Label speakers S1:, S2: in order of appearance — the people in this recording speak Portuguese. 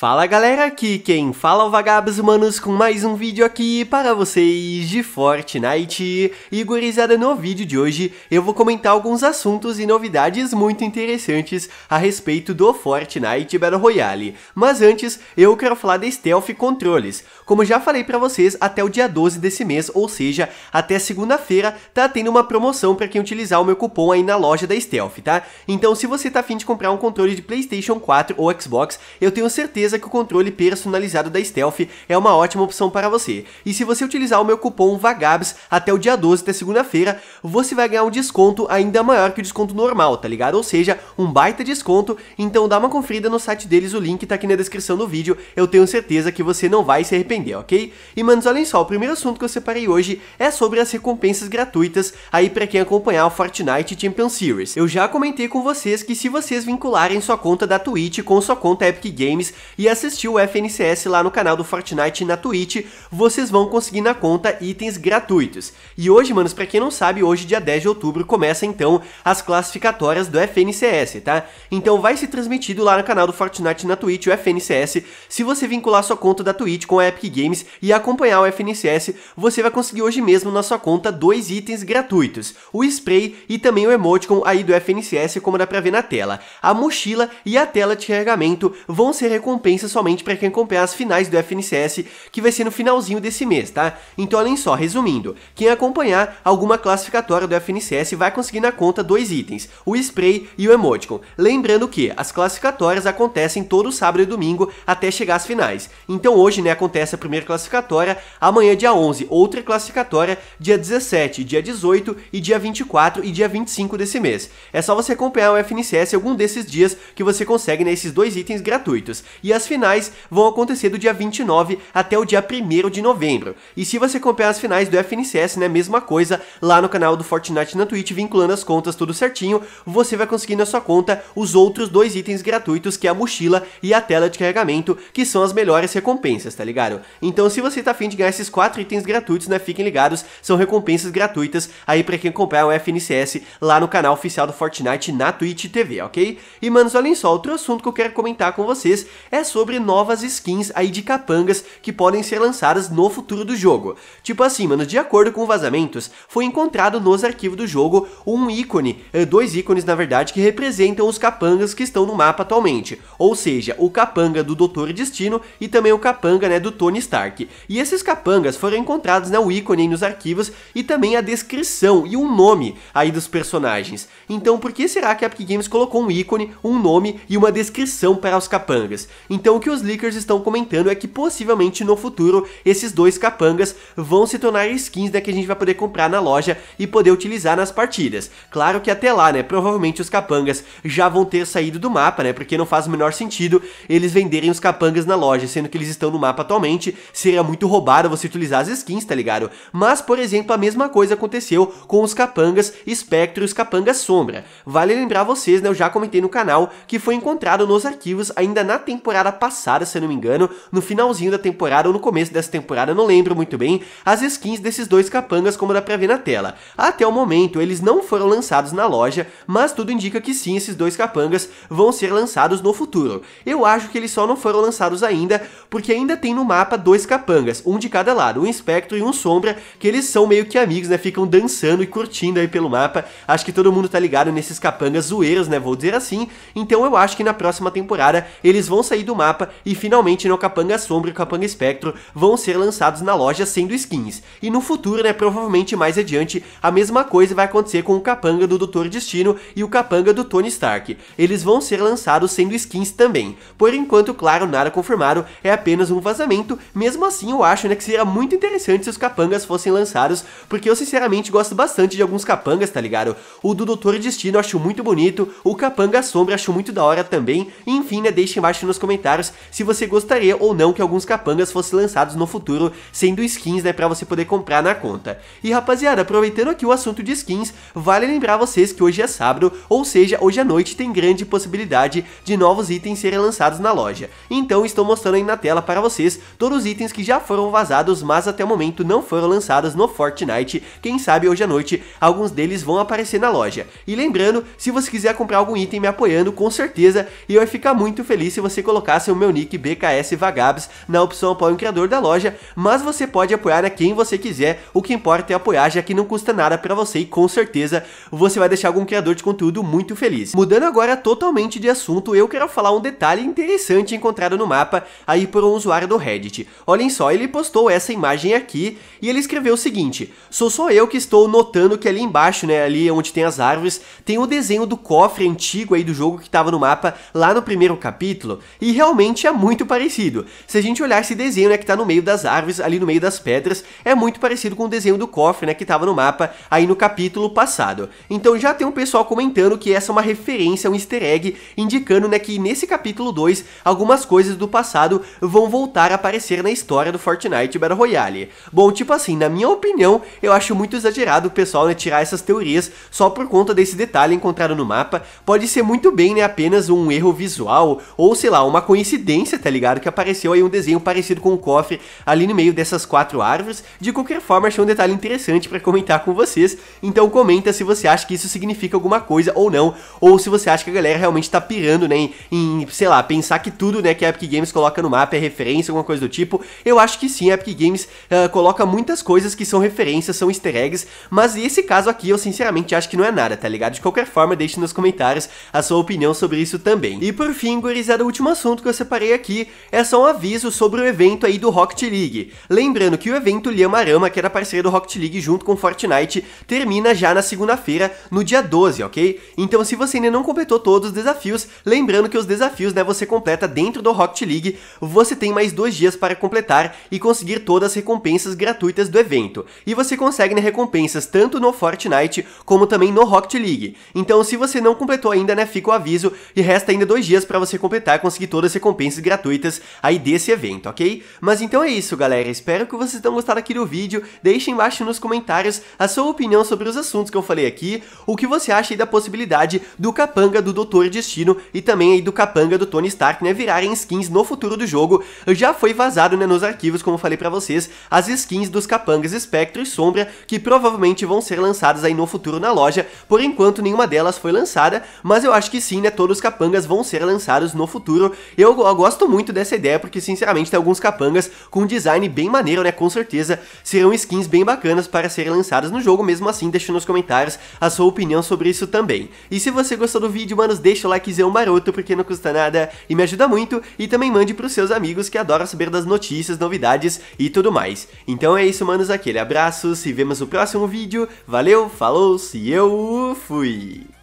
S1: Fala galera, aqui quem fala é o Vagabos Humanos com mais um vídeo aqui para vocês de Fortnite. E gurizada, no vídeo de hoje eu vou comentar alguns assuntos e novidades muito interessantes a respeito do Fortnite Battle Royale. Mas antes, eu quero falar da Stealth Controles. Como já falei para vocês, até o dia 12 desse mês, ou seja, até segunda-feira, tá tendo uma promoção para quem utilizar o meu cupom aí na loja da Stealth, tá? Então se você tá afim de comprar um controle de Playstation 4 ou Xbox, eu tenho certeza certeza que o controle personalizado da Stealth é uma ótima opção para você. E se você utilizar o meu cupom VAGABS até o dia 12 da segunda-feira, você vai ganhar um desconto ainda maior que o desconto normal, tá ligado? Ou seja, um baita desconto, então dá uma conferida no site deles, o link tá aqui na descrição do vídeo, eu tenho certeza que você não vai se arrepender, ok? E manos, olhem só, o primeiro assunto que eu separei hoje é sobre as recompensas gratuitas aí para quem acompanhar o Fortnite Champion Series. Eu já comentei com vocês que se vocês vincularem sua conta da Twitch com sua conta Epic Games, e assistir o FNCS lá no canal do Fortnite na Twitch, vocês vão conseguir na conta itens gratuitos. E hoje, manos, pra quem não sabe, hoje dia 10 de outubro começa então as classificatórias do FNCS, tá? Então vai ser transmitido lá no canal do Fortnite na Twitch o FNCS. Se você vincular sua conta da Twitch com a Epic Games e acompanhar o FNCS, você vai conseguir hoje mesmo na sua conta dois itens gratuitos, o spray e também o emoticon aí do FNCS, como dá pra ver na tela. A mochila e a tela de carregamento vão ser recompensadas pensa somente para quem acompanhar as finais do FNCS, que vai ser no finalzinho desse mês, tá? Então, olhem só, resumindo, quem acompanhar alguma classificatória do FNCS vai conseguir na conta dois itens, o spray e o emoticon. Lembrando que as classificatórias acontecem todo sábado e domingo até chegar às finais. Então, hoje, né, acontece a primeira classificatória, amanhã dia 11, outra classificatória, dia 17, dia 18 e dia 24 e dia 25 desse mês. É só você acompanhar o FNCS algum desses dias que você consegue nesses né, dois itens gratuitos. E as finais vão acontecer do dia 29 até o dia 1 de novembro. E se você acompanhar as finais do FNCS, né, mesma coisa, lá no canal do Fortnite na Twitch, vinculando as contas tudo certinho, você vai conseguir na sua conta os outros dois itens gratuitos, que é a mochila e a tela de carregamento, que são as melhores recompensas, tá ligado? Então se você tá afim de ganhar esses quatro itens gratuitos, né, fiquem ligados, são recompensas gratuitas aí para quem acompanhar o FNCS lá no canal oficial do Fortnite na Twitch TV, ok? E manos, olhem só, outro assunto que eu quero comentar com vocês é sobre novas skins aí de capangas que podem ser lançadas no futuro do jogo. Tipo assim, mano, de acordo com vazamentos, foi encontrado nos arquivos do jogo um ícone, eh, dois ícones na verdade, que representam os capangas que estão no mapa atualmente, ou seja, o capanga do Doutor Destino e também o capanga né, do Tony Stark. E esses capangas foram encontrados né, o ícone nos arquivos e também a descrição e o um nome aí dos personagens. Então por que será que a Epic Games colocou um ícone, um nome e uma descrição para os capangas? Então o que os leakers estão comentando é que possivelmente no futuro esses dois capangas vão se tornar skins né, que a gente vai poder comprar na loja e poder utilizar nas partidas. Claro que até lá, né, provavelmente os capangas já vão ter saído do mapa, né, porque não faz o menor sentido eles venderem os capangas na loja, sendo que eles estão no mapa atualmente, seria muito roubado você utilizar as skins, tá ligado? Mas, por exemplo, a mesma coisa aconteceu com os capangas espectro e os capangas sombra. Vale lembrar vocês, né, eu já comentei no canal, que foi encontrado nos arquivos ainda na temporada temporada passada, se eu não me engano, no finalzinho da temporada ou no começo dessa temporada, não lembro muito bem, as skins desses dois capangas como dá pra ver na tela. Até o momento, eles não foram lançados na loja, mas tudo indica que sim, esses dois capangas vão ser lançados no futuro. Eu acho que eles só não foram lançados ainda, porque ainda tem no mapa dois capangas, um de cada lado, um espectro e um sombra, que eles são meio que amigos, né, ficam dançando e curtindo aí pelo mapa. Acho que todo mundo tá ligado nesses capangas zoeiros, né, vou dizer assim. Então eu acho que na próxima temporada eles vão sair do mapa e finalmente no Capanga Sombra e Capanga Espectro vão ser lançados na loja sendo skins. E no futuro, né, provavelmente mais adiante, a mesma coisa vai acontecer com o Capanga do Doutor Destino e o Capanga do Tony Stark. Eles vão ser lançados sendo skins também. Por enquanto, claro, nada confirmado, é apenas um vazamento, mesmo assim eu acho né, que seria muito interessante se os capangas fossem lançados, porque eu sinceramente gosto bastante de alguns capangas, tá ligado? O do Doutor Destino eu acho muito bonito, o Capanga Sombra eu acho muito da hora também, enfim, né, deixa embaixo nos comentários comentários se você gostaria ou não que alguns capangas fossem lançados no futuro, sendo skins, né, pra você poder comprar na conta. E rapaziada, aproveitando aqui o assunto de skins, vale lembrar vocês que hoje é sábado, ou seja, hoje à noite tem grande possibilidade de novos itens serem lançados na loja. Então estou mostrando aí na tela para vocês todos os itens que já foram vazados, mas até o momento não foram lançados no Fortnite. Quem sabe hoje à noite alguns deles vão aparecer na loja. E lembrando, se você quiser comprar algum item me apoiando, com certeza, eu ia ficar muito feliz se você colocar colocassem o meu nick BKS Vagabs na opção apoio um criador da loja, mas você pode apoiar a quem você quiser, o que importa é apoiar, já que não custa nada para você e com certeza você vai deixar algum criador de conteúdo muito feliz. Mudando agora totalmente de assunto, eu quero falar um detalhe interessante encontrado no mapa aí por um usuário do Reddit. Olhem só, ele postou essa imagem aqui e ele escreveu o seguinte, sou só eu que estou notando que ali embaixo, né, ali onde tem as árvores, tem o desenho do cofre antigo aí do jogo que estava no mapa lá no primeiro capítulo, e realmente é muito parecido. Se a gente olhar esse desenho né, que está no meio das árvores, ali no meio das pedras, é muito parecido com o desenho do cofre né, que estava no mapa aí no capítulo passado. Então já tem um pessoal comentando que essa é uma referência, um easter egg, indicando né, que nesse capítulo 2 algumas coisas do passado vão voltar a aparecer na história do Fortnite Battle Royale. Bom, tipo assim, na minha opinião, eu acho muito exagerado o pessoal né, tirar essas teorias só por conta desse detalhe encontrado no mapa. Pode ser muito bem né, apenas um erro visual ou sei lá, uma coincidência, tá ligado? Que apareceu aí um desenho parecido com um cofre ali no meio dessas quatro árvores. De qualquer forma, achei um detalhe interessante para comentar com vocês. Então comenta se você acha que isso significa alguma coisa ou não, ou se você acha que a galera realmente tá pirando, né, em, em sei lá, pensar que tudo, né, que a Epic Games coloca no mapa é referência, alguma coisa do tipo. Eu acho que sim, a Epic Games uh, coloca muitas coisas que são referências, são easter eggs, mas esse caso aqui eu sinceramente acho que não é nada, tá ligado? De qualquer forma, deixe nos comentários a sua opinião sobre isso também. E por fim, gurizada, o último assunto que eu separei aqui é só um aviso sobre o evento aí do Rocket League. Lembrando que o evento Arama que era parceria do Rocket League junto com Fortnite, termina já na segunda-feira, no dia 12, ok? Então se você ainda não completou todos os desafios, lembrando que os desafios, né, você completa dentro do Rocket League, você tem mais dois dias para completar e conseguir todas as recompensas gratuitas do evento. E você consegue né, recompensas tanto no Fortnite como também no Rocket League. Então se você não completou ainda, né, fica o aviso e resta ainda dois dias para você completar e conseguir todas todas as recompensas gratuitas aí desse evento, ok? Mas então é isso, galera. Espero que vocês tenham gostado aqui do vídeo. Deixem embaixo nos comentários a sua opinião sobre os assuntos que eu falei aqui, o que você acha da possibilidade do capanga do Doutor Destino e também aí do capanga do Tony Stark, né, virarem skins no futuro do jogo. Já foi vazado, né, nos arquivos, como eu falei pra vocês, as skins dos capangas Espectro e Sombra, que provavelmente vão ser lançadas aí no futuro na loja. Por enquanto, nenhuma delas foi lançada, mas eu acho que sim, né, todos os capangas vão ser lançados no futuro. Eu, eu, gosto muito dessa ideia, porque sinceramente tem alguns capangas com design bem maneiro, né? Com certeza serão skins bem bacanas para serem lançadas no jogo, mesmo assim deixa nos comentários a sua opinião sobre isso também. E se você gostou do vídeo, manos, deixa o likezão maroto, porque não custa nada e me ajuda muito, e também mande pros seus amigos que adoram saber das notícias, novidades e tudo mais. Então é isso, manos, aquele abraço, se vemos no próximo vídeo, valeu, falou, se eu fui!